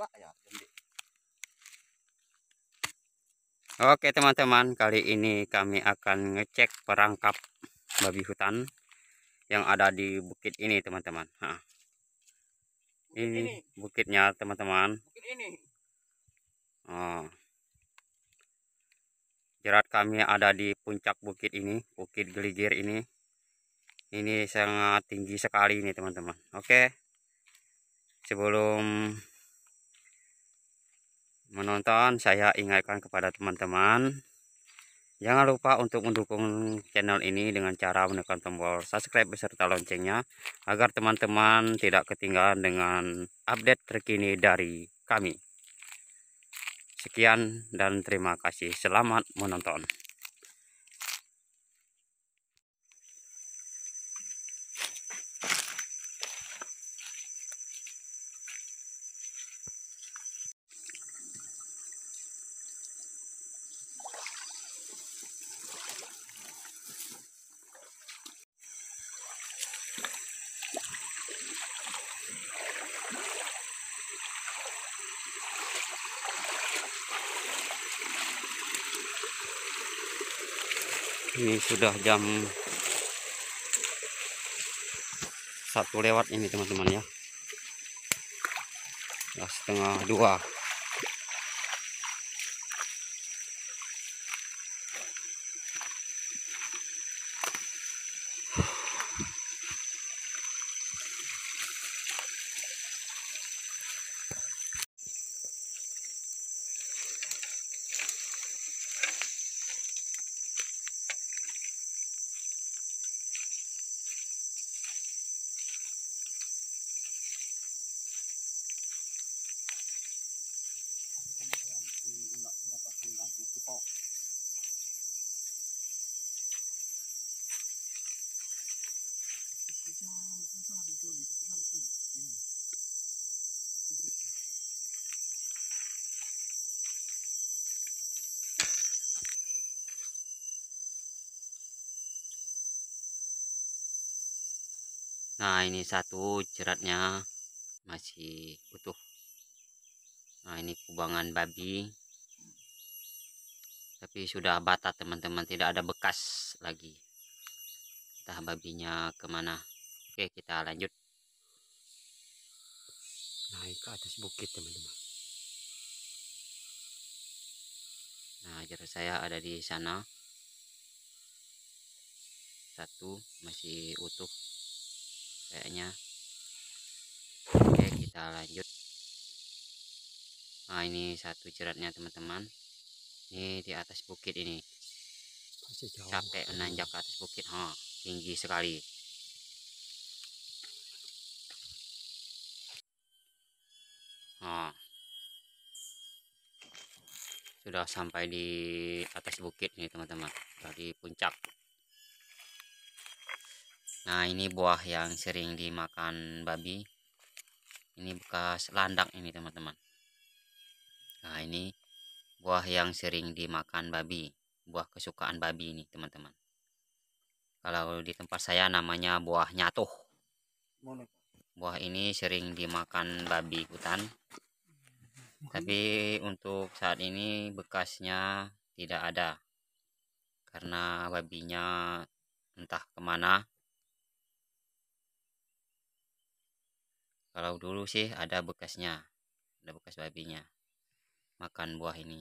Ya, Oke teman-teman, kali ini kami akan ngecek perangkap babi hutan yang ada di bukit ini teman-teman. ini, bukitnya teman-teman. Oh. Jerat kami ada di puncak bukit ini, bukit geligir ini. Ini sangat tinggi sekali ini teman-teman. Oke, sebelum menonton saya ingatkan kepada teman-teman jangan lupa untuk mendukung channel ini dengan cara menekan tombol subscribe beserta loncengnya agar teman-teman tidak ketinggalan dengan update terkini dari kami sekian dan terima kasih selamat menonton ini sudah jam satu lewat ini teman-teman ya nah, setengah dua nah ini satu jeratnya masih utuh nah ini kubangan babi tapi sudah bata teman-teman tidak ada bekas lagi entah babinya kemana oke kita lanjut naik ke atas bukit teman-teman nah jarak saya ada di sana satu masih utuh kayaknya oke kita lanjut nah ini satu jeratnya teman-teman ini di atas bukit ini capek menanjak ke atas bukit ha tinggi sekali ha sudah sampai di atas bukit nih teman-teman dari puncak Nah ini buah yang sering dimakan babi. Ini bekas landak ini teman-teman. Nah ini buah yang sering dimakan babi. Buah kesukaan babi ini teman-teman. Kalau di tempat saya namanya buah nyatuh. Buah ini sering dimakan babi hutan. Mhm. Tapi untuk saat ini bekasnya tidak ada. Karena babinya entah kemana kalau dulu sih ada bekasnya ada bekas babinya makan buah ini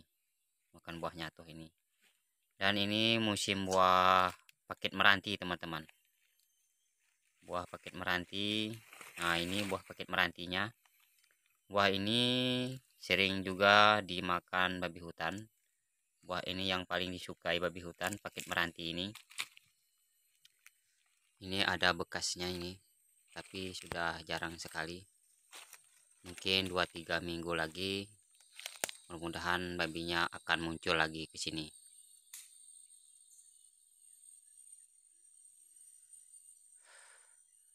makan buahnya tuh ini dan ini musim buah paket meranti teman-teman buah paket meranti nah ini buah paket merantinya buah ini sering juga dimakan babi hutan buah ini yang paling disukai babi hutan paket meranti ini ini ada bekasnya ini tapi sudah jarang sekali mungkin 2-3 minggu lagi mudah-mudahan babinya akan muncul lagi ke sini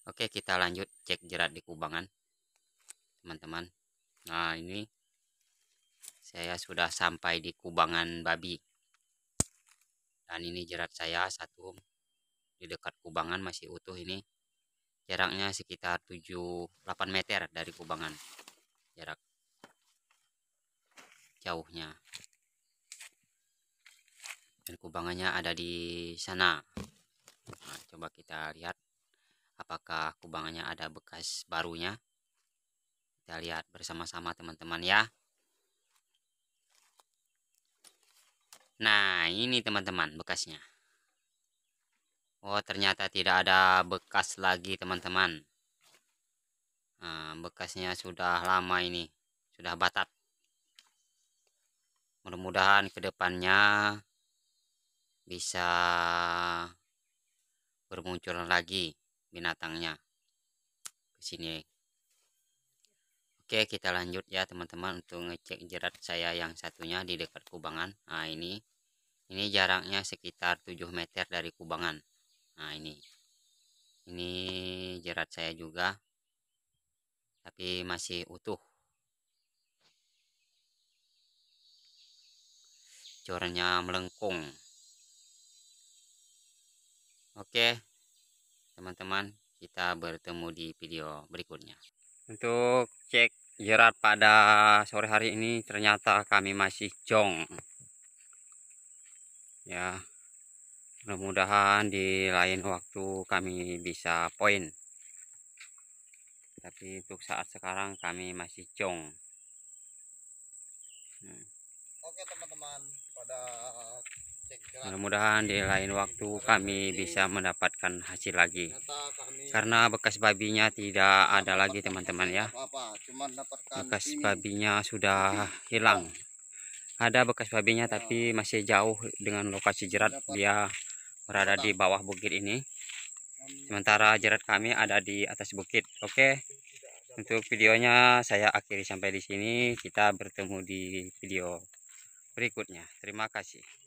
Oke kita lanjut cek jerat di kubangan teman-teman nah ini saya sudah sampai di kubangan babi dan ini jerat saya satu di dekat kubangan masih utuh ini jaraknya sekitar 7-8 meter dari kubangan jarak jauhnya dan kubangannya ada di sana nah, coba kita lihat apakah kubangannya ada bekas barunya kita lihat bersama-sama teman-teman ya nah ini teman-teman bekasnya Oh ternyata tidak ada bekas lagi teman-teman nah, Bekasnya sudah lama ini Sudah batat Mudah-mudahan kedepannya Bisa Bermunculan lagi binatangnya ke sini Oke kita lanjut ya teman-teman untuk ngecek jerat saya yang satunya di dekat kubangan nah ini ini jaraknya sekitar 7 meter dari kubangan nah ini ini jerat saya juga tapi masih utuh jorannya melengkung oke teman-teman kita bertemu di video berikutnya untuk cek jerat pada sore hari ini ternyata kami masih jong ya mudah-mudahan di lain waktu kami bisa poin tapi untuk saat sekarang kami masih cong hmm. oke teman-teman pada mudah-mudahan di lain waktu kami bisa mendapatkan hasil lagi karena bekas babinya tidak ada lagi teman-teman ya bekas babinya sudah hilang ada bekas babinya tapi masih jauh dengan lokasi jerat dia berada di nah. bawah bukit ini sementara jerat kami ada di atas bukit oke okay. untuk videonya saya akhiri sampai di sini kita bertemu di video berikutnya terima kasih